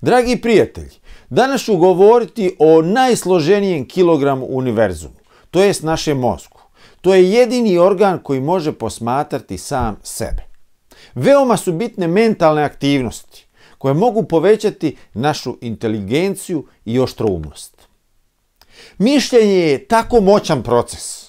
Dragi prijatelji, danas ću govoriti o najsloženijem kilogramu univerzumu, to jest našem mozgu. To je jedini organ koji može posmatrati sam sebe. Veoma su bitne mentalne aktivnosti koje mogu povećati našu inteligenciju i oštroumnost. Mišljenje je tako moćan proces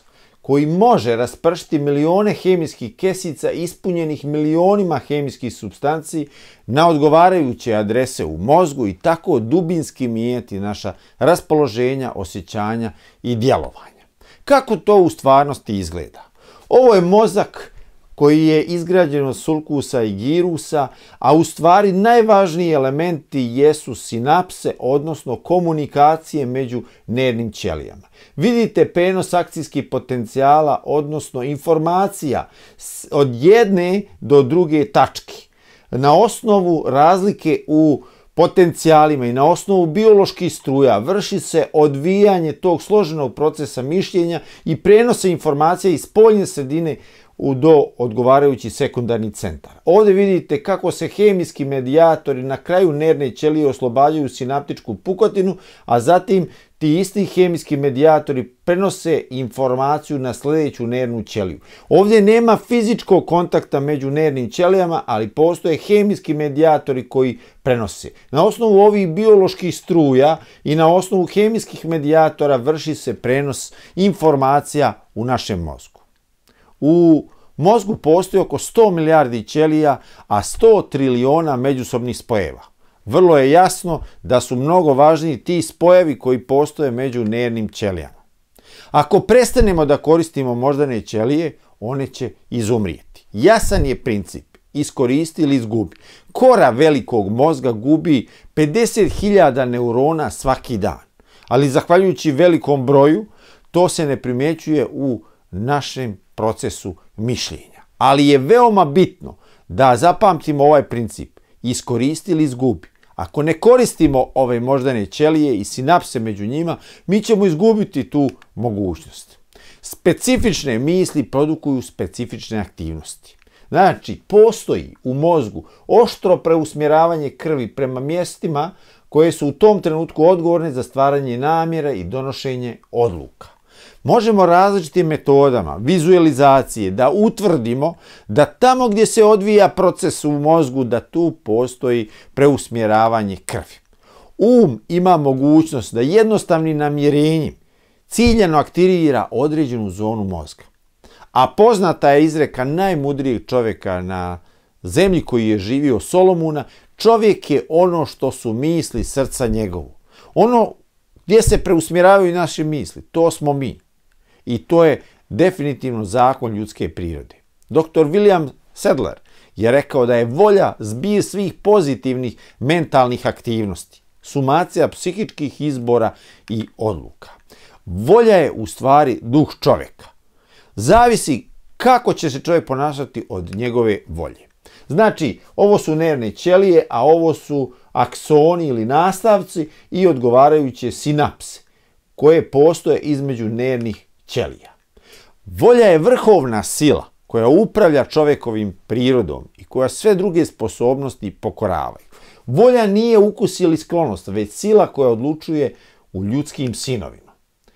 koji može raspršiti milione hemijskih kesica ispunjenih milionima hemijskih substanci na odgovarajuće adrese u mozgu i tako dubinski mijeti naša raspoloženja, osjećanja i djelovanja. Kako to u stvarnosti izgleda? Ovo je mozak koji je izgrađen od sulkusa i girusa, a u stvari najvažniji elementi jesu sinapse, odnosno komunikacije među nervnim ćelijama. Vidite penos akcijskih potencijala, odnosno informacija od jedne do druge tačke. Na osnovu razlike u potencijalima i na osnovu bioloških struja vrši se odvijanje tog složenog procesa mišljenja i prenose informacija iz poljne sredine u do odgovarajući sekundarni centar. Ovdje vidite kako se hemijski medijatori na kraju nerne ćelije oslobađaju sinaptičku pukotinu, a zatim ti isti hemijski medijatori prenose informaciju na sljedeću nernu ćeliju. Ovdje nema fizičkog kontakta među nervnim ćelijama, ali postoje hemijski medijatori koji prenose. Na osnovu ovih bioloških struja i na osnovu hemijskih medijatora vrši se prenos informacija u našem mozgu. U mozgu postoji oko 100 milijardi ćelija, a 100 triliona međusobnih spojeva. Vrlo je jasno da su mnogo važniji ti spojevi koji postoje među nervnim ćelijama. Ako prestanemo da koristimo moždane ćelije, one će izumrijeti. Jasan je princip iskoristi ili izgubi. Kora velikog mozga gubi 50.000 neurona svaki dan, ali zahvaljujući velikom broju to se ne primjećuje u našem procesu mišljenja. Ali je veoma bitno da zapamtimo ovaj princip. Iskoristi ili izgubi. Ako ne koristimo ove moždane ćelije i sinapse među njima, mi ćemo izgubiti tu mogućnost. Specifične misli produkuju specifične aktivnosti. Znači, postoji u mozgu oštro preusmjeravanje krvi prema mjestima koje su u tom trenutku odgovorne za stvaranje namjera i donošenje odluka. Možemo različitim metodama, vizualizacije, da utvrdimo da tamo gdje se odvija proces u mozgu, da tu postoji preusmjeravanje krvi. Um ima mogućnost da jednostavnim namjerenjem ciljeno aktivira određenu zonu mozga. A poznata je izreka najmudrijeg čovjeka na zemlji koji je živio Solomuna, čovjek je ono što su misli srca njegovu. Ono gdje se preusmjeravaju naše misli, to smo mi i to je definitivno zakon ljudske prirode. Dr. William Sedler je rekao da je volja zbir svih pozitivnih mentalnih aktivnosti, sumacija psihičkih izbora i odluka. Volja je u stvari duh čovjeka. Zavisi kako će se čovjek ponašati od njegove volje. Znači, ovo su nervne ćelije, a ovo su aksoni ili nastavci i odgovarajuće sinapse koje postoje između nervnih ćelija. Volja je vrhovna sila koja upravlja čovjekovim prirodom i koja sve druge sposobnosti pokoravaju. Volja nije ukus ili sklonost, već sila koja odlučuje u ljudskim sinovima.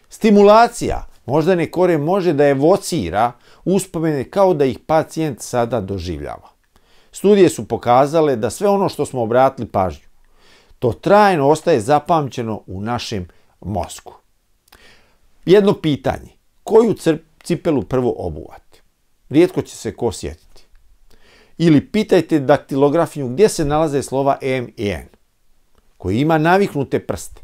Stimulacija ne kore može da evocira uspomene kao da ih pacijent sada doživljava. Studije su pokazale da sve ono što smo obratili pažnju, to trajno ostaje zapamćeno u našem mozgu. Jedno pitanje koju cipelu prvo obuvati. Rijetko će se ko sjetiti. Ili pitajte daktilografiju gdje se nalaze slova M i N, koji ima naviknute prste.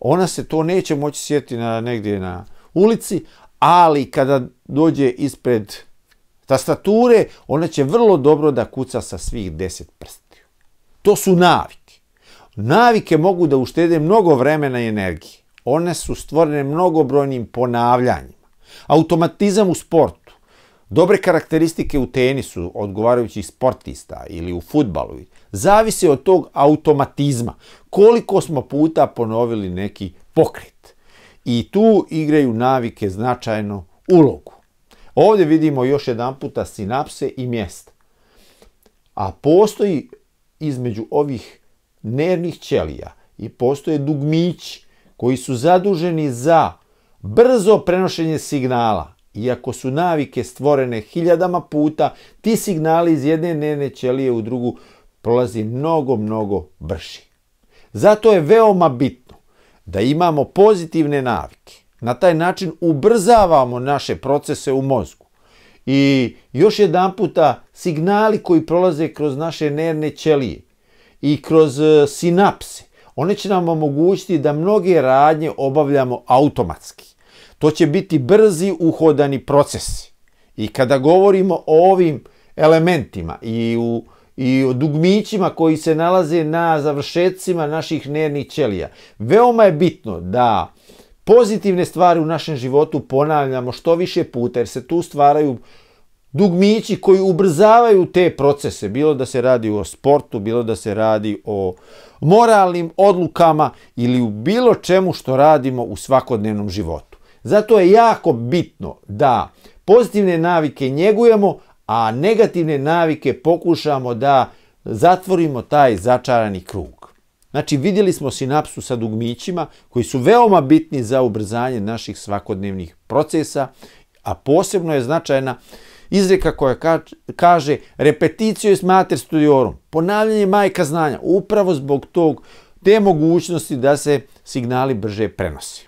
Ona se to neće moći sjetiti na, negdje na ulici, ali kada dođe ispred tastature, ona će vrlo dobro da kuca sa svih deset prstiju. To su navike. Navike mogu da uštede mnogo vremena i energije one su stvorene mnogobrojnim ponavljanjima. Automatizam u sportu, dobre karakteristike u tenisu odgovarajućih sportista ili u futbalu, zavise od tog automatizma. Koliko smo puta ponovili neki pokret. I tu igraju navike značajnu ulogu. Ovdje vidimo još jedan puta sinapse i mjesta. A postoji između ovih nervnih ćelija i postoje dugmići koji su zaduženi za brzo prenošenje signala. Iako su navike stvorene hiljadama puta, ti signali iz jedne nervne ćelije u drugu prolazi mnogo, mnogo brži. Zato je veoma bitno da imamo pozitivne navike. Na taj način ubrzavamo naše procese u mozgu. I još jedan puta signali koji prolaze kroz naše nervne ćelije i kroz e, sinapse one će nam omogućiti da mnoge radnje obavljamo automatski. To će biti brzi uhodani procesi. I kada govorimo o ovim elementima i, u, o dugmićima koji se nalaze na završecima naših nervnih ćelija, veoma je bitno da pozitivne stvari u našem životu ponavljamo što više puta jer se tu stvaraju dugmići koji ubrzavaju te procese, bilo da se radi o sportu, bilo da se radi o moralnim odlukama ili u bilo čemu što radimo u svakodnevnom životu. Zato je jako bitno da pozitivne navike njegujemo, a negativne navike pokušamo da zatvorimo taj začarani krug. Znači vidjeli smo sinapsu sa dugmićima koji su veoma bitni za ubrzanje naših svakodnevnih procesa, a posebno je značajna Izreka koja kaže repetitio je mater studiorum, ponavljanje majka znanja, upravo zbog tog te mogućnosti da se signali brže prenosi.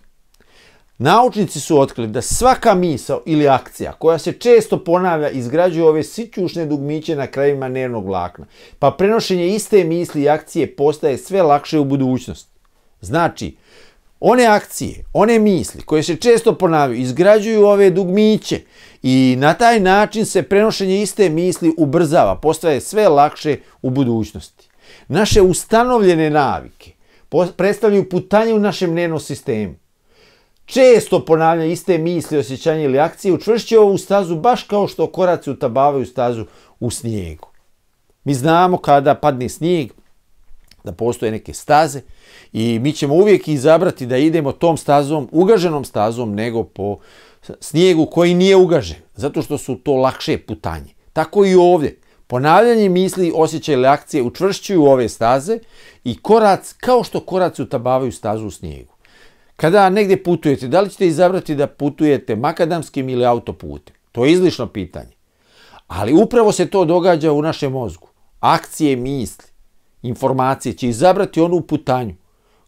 Naučnici su otkrili da svaka misa ili akcija koja se često ponavlja izgrađuje ove sićušne dugmiće na krajevima nervnog vlakna, pa prenošenje iste misli i akcije postaje sve lakše u budućnosti. Znači, one akcije, one misli koje se često ponavljaju izgrađuju ove dugmiće i na taj način se prenošenje iste misli ubrzava, postaje sve lakše u budućnosti. Naše ustanovljene navike predstavljaju putanje u našem dnevnom sistemu. Često ponavlja iste misli, osjećanje ili akcije učvršće ovu stazu baš kao što koraci utabavaju stazu u snijegu. Mi znamo kada padne snijeg, da postoje neke staze i mi ćemo uvijek izabrati da idemo tom stazom, ugaženom stazom, nego po snijegu koji nije ugažen, zato što su to lakše putanje. Tako i ovdje. Ponavljanje misli, osjećaj ili akcije učvršćuju ove staze i korac, kao što koraci utabavaju stazu u snijegu. Kada negdje putujete, da li ćete izabrati da putujete makadamskim ili autoputem? To je izlično pitanje. Ali upravo se to događa u našem mozgu. Akcije misli informacije, će izabrati onu putanju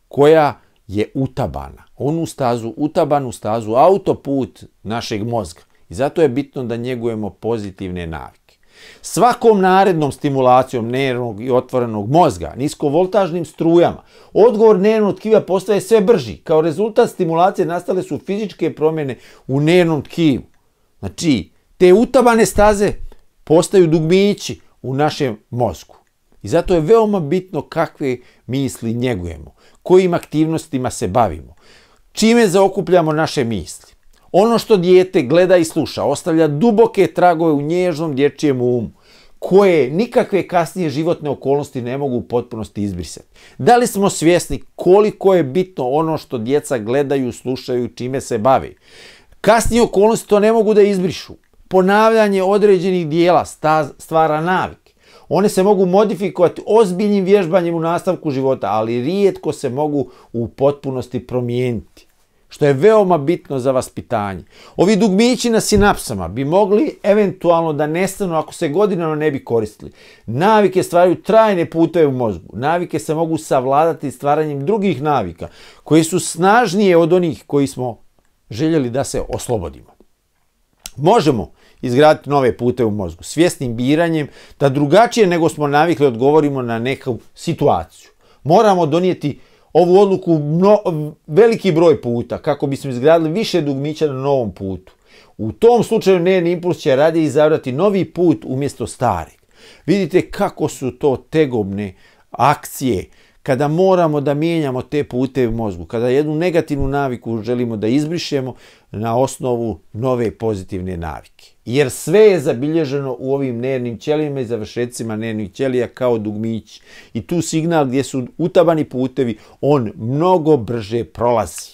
koja je utabana. Onu stazu, utabanu stazu, autoput našeg mozga. I zato je bitno da njegujemo pozitivne navike. Svakom narednom stimulacijom nervnog i otvorenog mozga, niskovoltažnim strujama, odgovor nervnog tkiva postaje sve brži. Kao rezultat stimulacije nastale su fizičke promjene u nervnom tkivu. Znači, te utabane staze postaju dugmići u našem mozgu. I zato je veoma bitno kakve misli njegujemo, kojim aktivnostima se bavimo, čime zaokupljamo naše misli. Ono što dijete gleda i sluša ostavlja duboke tragove u nježnom dječijem umu, koje nikakve kasnije životne okolnosti ne mogu u potpunosti izbrisati. Da li smo svjesni koliko je bitno ono što djeca gledaju, slušaju i čime se bave? Kasnije okolnosti to ne mogu da izbrišu. Ponavljanje određenih dijela stvara navike. One se mogu modifikovati ozbiljnim vježbanjem u nastavku života, ali rijetko se mogu u potpunosti promijeniti. Što je veoma bitno za vaspitanje. Ovi dugmići na sinapsama bi mogli eventualno da nestanu ako se godinama ne bi koristili. Navike stvaraju trajne puteve u mozgu. Navike se mogu savladati stvaranjem drugih navika koji su snažnije od onih koji smo željeli da se oslobodimo. Možemo izgraditi nove pute u mozgu. Svjesnim biranjem da drugačije nego smo navikli odgovorimo na neku situaciju. Moramo donijeti ovu odluku veliki broj puta kako bismo izgradili više dugmića na novom putu. U tom slučaju njen impuls će radije izabrati novi put umjesto stari. Vidite kako su to tegobne akcije kada moramo da mijenjamo te pute u mozgu, kada jednu negativnu naviku želimo da izbrišemo na osnovu nove pozitivne navike jer sve je zabilježeno u ovim nernim ćelijima i završecima nervnih ćelija kao dugmić. I tu signal gdje su utabani putevi, on mnogo brže prolazi.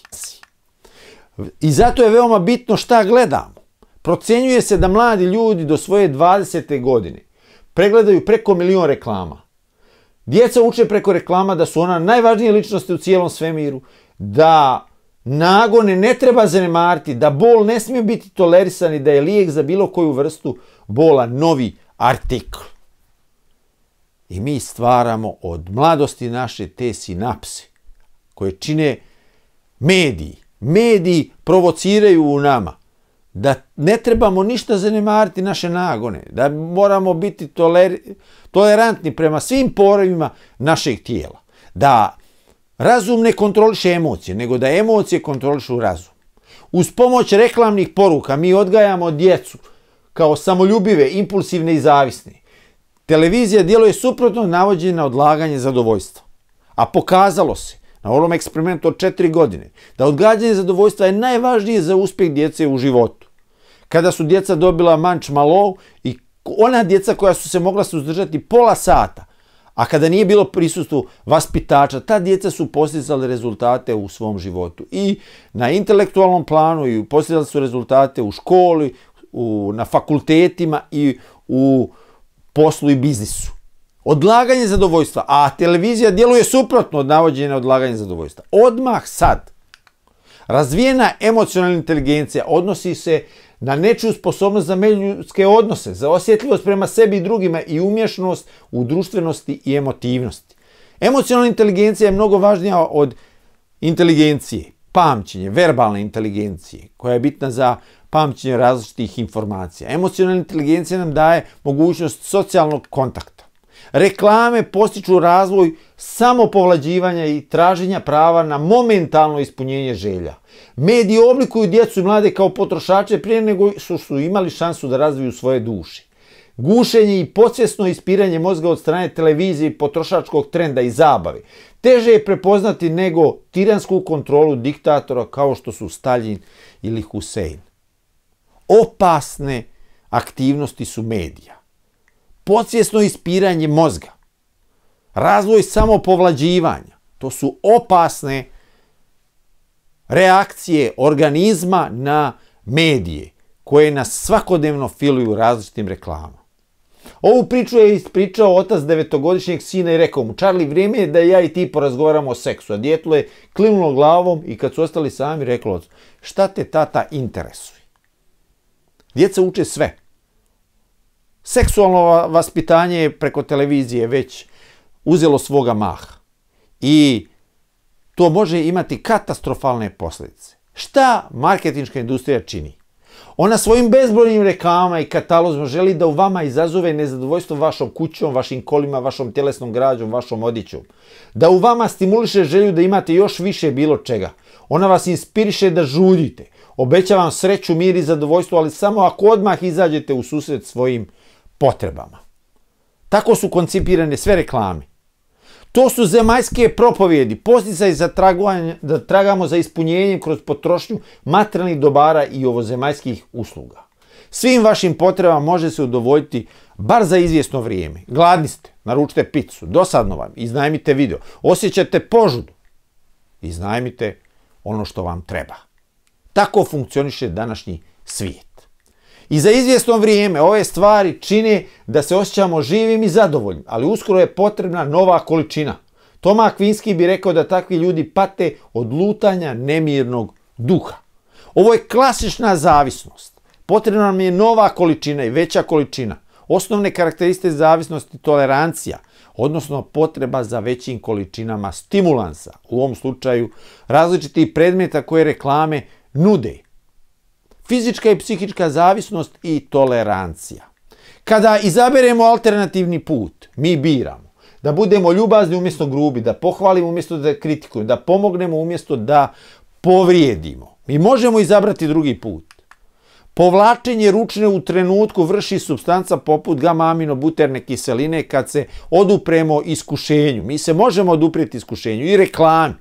I zato je veoma bitno šta gledamo. Procenjuje se da mladi ljudi do svoje 20. godine pregledaju preko milion reklama. Djeca uče preko reklama da su ona najvažnije ličnosti u cijelom svemiru, da Nagone ne treba zanemariti, da bol ne smije biti tolerisan i da je lijek za bilo koju vrstu bola novi artikl. I mi stvaramo od mladosti naše te sinapse koje čine mediji. Mediji provociraju u nama da ne trebamo ništa zanemariti naše nagone, da moramo biti tolerantni prema svim poravima našeg tijela, da razum ne kontroliše emocije, nego da emocije kontrolišu razum. Uz pomoć reklamnih poruka mi odgajamo djecu kao samoljubive, impulsivne i zavisne. Televizija djeluje suprotno navođenje na odlaganje zadovoljstva. A pokazalo se na ovom eksperimentu od četiri godine da odgađanje zadovoljstva je najvažnije za uspjeh djece u životu. Kada su djeca dobila manč malo i ona djeca koja su se mogla suzdržati pola sata a kada nije bilo prisustvu vaspitača, ta djeca su postizali rezultate u svom životu. I na intelektualnom planu i postizali su rezultate u školi, na fakultetima i u poslu i biznisu. Odlaganje zadovoljstva, a televizija djeluje suprotno od navođenja odlaganja zadovoljstva. Odmah sad. Razvijena emocionalna inteligencija odnosi se na nečiju sposobnost za međuljudske odnose, za osjetljivost prema sebi i drugima i umješnost u društvenosti i emotivnosti. Emocionalna inteligencija je mnogo važnija od inteligencije, pamćenje, verbalne inteligencije, koja je bitna za pamćenje različitih informacija. Emocionalna inteligencija nam daje mogućnost socijalnog kontakta Reklame postiču razvoj samopovlađivanja i traženja prava na momentalno ispunjenje želja. Mediji oblikuju djecu i mlade kao potrošače prije nego su, su imali šansu da razviju svoje duši. Gušenje i podsvjesno ispiranje mozga od strane televizije potrošačkog trenda i zabave. Teže je prepoznati nego tiransku kontrolu diktatora kao što su Stalin ili Hussein. Opasne aktivnosti su medija podsvjesno ispiranje mozga, razvoj samopovlađivanja. To su opasne reakcije organizma na medije koje nas svakodnevno filuju različitim reklamama. Ovu priču je ispričao otac devetogodišnjeg sina i rekao mu Čarli, vrijeme je da ja i ti porazgovaramo o seksu. A djetlo je klinulo glavom i kad su ostali sami reklo šta te tata interesuje. Djeca uče sve seksualno vaspitanje preko televizije već uzelo svoga maha. I to može imati katastrofalne posljedice. Šta marketinška industrija čini? Ona svojim bezbrojnim reklama i katalozima želi da u vama izazove nezadovoljstvo vašom kućom, vašim kolima, vašom tjelesnom građom, vašom odjećom. Da u vama stimuliše želju da imate još više bilo čega. Ona vas inspiriše da žudite. Obećava vam sreću, mir i zadovoljstvo, ali samo ako odmah izađete u susret svojim potrebama. Tako su koncipirane sve reklame. To su zemaljske propovjedi, posticaj za da tragamo za ispunjenjem kroz potrošnju materijalnih dobara i ovozemaljskih usluga. Svim vašim potrebama može se udovoljiti bar za izvjesno vrijeme. Gladni ste, naručite picu, dosadno vam, iznajmite video. Osjećate požudu, iznajmite ono što vam treba. Tako funkcioniše današnji svijet. I za izvjesno vrijeme ove stvari čine da se osjećamo živim i zadovoljnim, ali uskoro je potrebna nova količina. Toma Akvinski bi rekao da takvi ljudi pate od lutanja nemirnog duha. Ovo je klasična zavisnost. Potrebna nam je nova količina i veća količina. Osnovne karakteriste zavisnosti tolerancija, odnosno potreba za većim količinama stimulansa, u ovom slučaju različitih predmeta koje reklame nude, fizička i psihička zavisnost i tolerancija. Kada izaberemo alternativni put, mi biramo da budemo ljubazni umjesto grubi, da pohvalimo umjesto da kritikujemo, da pomognemo umjesto da povrijedimo. Mi možemo izabrati drugi put. Povlačenje ručne u trenutku vrši substanca poput gamma aminobuterne kiseline kad se odupremo iskušenju. Mi se možemo oduprijeti iskušenju i reklami.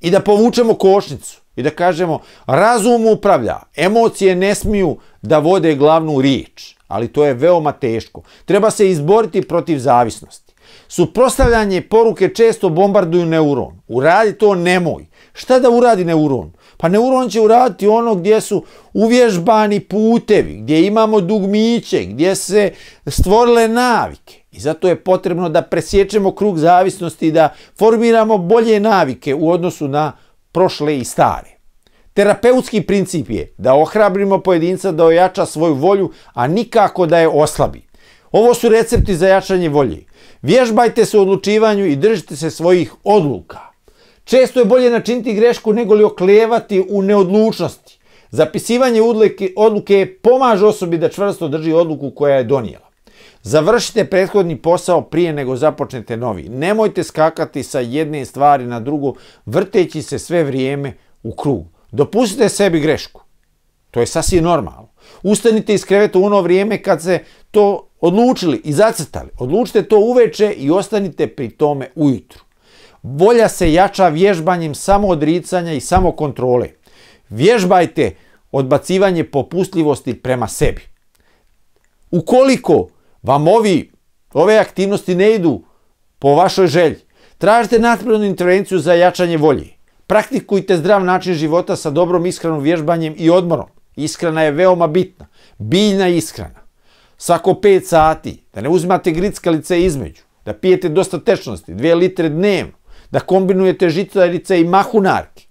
I da povučemo košnicu. I da kažemo, razum upravlja, emocije ne smiju da vode glavnu riječ, ali to je veoma teško. Treba se izboriti protiv zavisnosti. Suprostavljanje poruke često bombarduju neuron. Uradi to nemoj. Šta da uradi neuron? Pa neuron će uraditi ono gdje su uvježbani putevi, gdje imamo dugmiće, gdje se stvorile navike. I zato je potrebno da presječemo krug zavisnosti i da formiramo bolje navike u odnosu na prošle i stare. Terapeutski princip je da ohrabrimo pojedinca da ojača svoju volju, a nikako da je oslabi. Ovo su recepti za jačanje volji, Vježbajte se u odlučivanju i držite se svojih odluka. Često je bolje načiniti grešku nego li oklevati u neodlučnosti. Zapisivanje odluke pomaže osobi da čvrsto drži odluku koja je donijela. Završite prethodni posao prije nego započnete novi. Nemojte skakati sa jedne stvari na drugu, vrteći se sve vrijeme u krug. Dopustite sebi grešku. To je sasvim normalno. Ustanite iz kreveta u ono vrijeme kad se to odlučili i zacrtali. Odlučite to uveče i ostanite pri tome ujutru. Volja se jača vježbanjem odricanja i samokontrole. Vježbajte odbacivanje popustljivosti prema sebi. Ukoliko Vam ovi, ove aktivnosti ne idu po vašoj želji. Tražite natpravnu intervenciju za jačanje volji. Praktikujte zdrav način života sa dobrom ishranom, vježbanjem i odmorom. Ishrana je veoma bitna. Biljna ishrana. Svako 5 sati. Da ne uzimate grickalice između. Da pijete dosta tečnosti. 2 litre dnevno. Da kombinujete žitarice i mahunarki,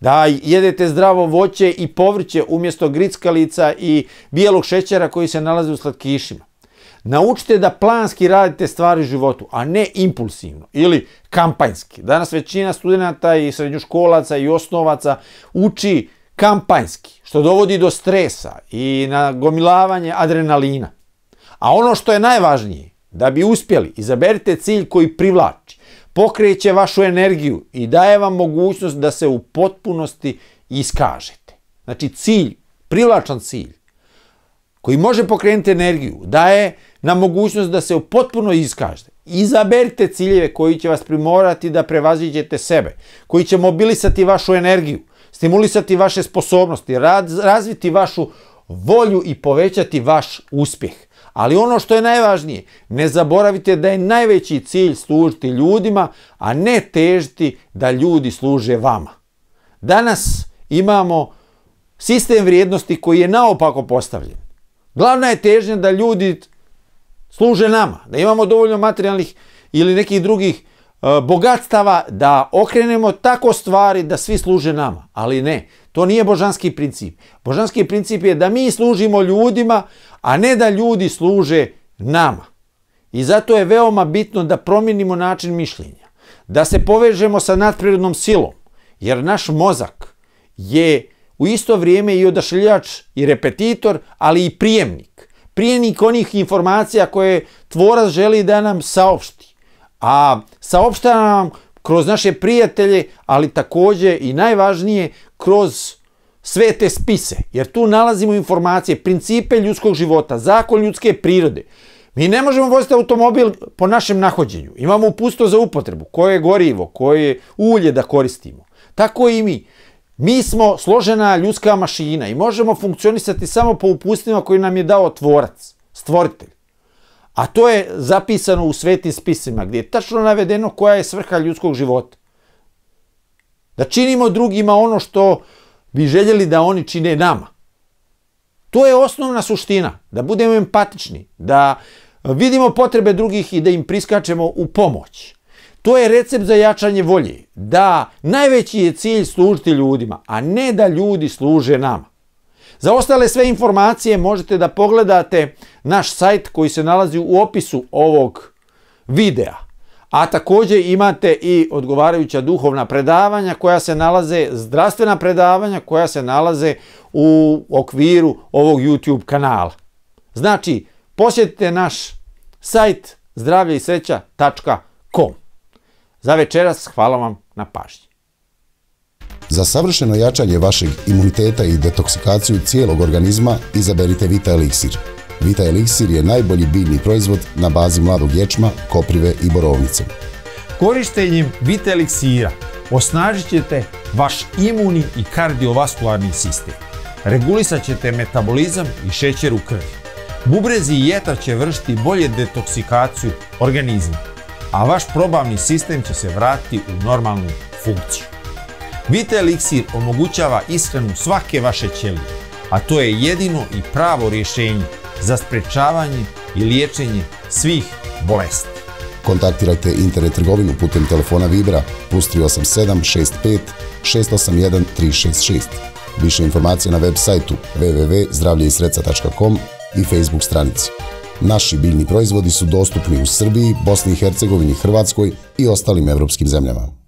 Da jedete zdravo voće i povrće umjesto grickalica i bijelog šećera koji se nalaze u slatkišima. Naučite da planski radite stvari u životu, a ne impulsivno ili kampanjski. Danas većina studenta i srednjoškolaca i osnovaca uči kampanjski, što dovodi do stresa i nagomilavanje adrenalina. A ono što je najvažnije, da bi uspjeli, izaberite cilj koji privlači, pokreće vašu energiju i daje vam mogućnost da se u potpunosti iskažete. Znači cilj, privlačan cilj, koji može pokrenuti energiju, daje na mogućnost da se potpuno iskažete. Izaberite ciljeve koji će vas primorati da prevaziđete sebe, koji će mobilisati vašu energiju, stimulisati vaše sposobnosti, razviti vašu volju i povećati vaš uspjeh. Ali ono što je najvažnije, ne zaboravite da je najveći cilj služiti ljudima, a ne težiti da ljudi služe vama. Danas imamo sistem vrijednosti koji je naopako postavljen. Glavna je težnja da ljudi služe nama, da imamo dovoljno materijalnih ili nekih drugih e, bogatstava da okrenemo tako stvari da svi služe nama. Ali ne, to nije božanski princip. Božanski princip je da mi služimo ljudima, a ne da ljudi služe nama. I zato je veoma bitno da promijenimo način mišljenja. Da se povežemo sa nadprirodnom silom. Jer naš mozak je u isto vrijeme i odašiljač i repetitor, ali i prijemnik nik onih informacija koje tvorac želi da nam saopšti. A saopšta nam kroz naše prijatelje, ali također i najvažnije kroz sve te spise. Jer tu nalazimo informacije, principe ljudskog života, zakon ljudske prirode. Mi ne možemo voziti automobil po našem nahođenju. Imamo pusto za upotrebu, koje je gorivo, koje ulje da koristimo. Tako i mi. Mi smo složena ljudska mašina i možemo funkcionisati samo po upustima koji nam je dao tvorac, stvoritelj. A to je zapisano u svetim spisima gdje je tačno navedeno koja je svrha ljudskog života. Da činimo drugima ono što bi željeli da oni čine nama. To je osnovna suština, da budemo empatični, da vidimo potrebe drugih i da im priskačemo u pomoć. To je recept za jačanje volje. Da, najveći je cilj služiti ljudima, a ne da ljudi služe nama. Za ostale sve informacije možete da pogledate naš sajt koji se nalazi u opisu ovog videa. A također imate i odgovarajuća duhovna predavanja koja se nalaze, zdravstvena predavanja koja se nalaze u okviru ovog YouTube kanala. Znači, posjetite naš sajt zdravlje za večeras hvala vam na pažnji. Za savršeno jačanje vašeg imuniteta i detoksikaciju cijelog organizma izaberite Vita Elixir. Vita Elixir je najbolji biljni proizvod na bazi mladog ječma, koprive i borovnice. Korištenjem Vita Elixira osnažit ćete vaš imuni i kardiovaskularni sistem. Regulisat ćete metabolizam i šećer u krvi. Bubrezi i jetra će vršiti bolje detoksikaciju organizma a vaš probavni sistem će se vratiti u normalnu funkciju. Vita Elixir omogućava ishranu svake vaše ćelije, a to je jedino i pravo rješenje za sprečavanje i liječenje svih bolesti. Kontaktirajte internet trgovinu putem telefona Vibra plus 387 65 681 366. Više informacija na web sajtu www.zdravljeisreca.com i Facebook stranici. Naši biljni proizvodi su dostupni u Srbiji, Bosni i Hercegovini, Hrvatskoj i ostalim evropskim zemljama.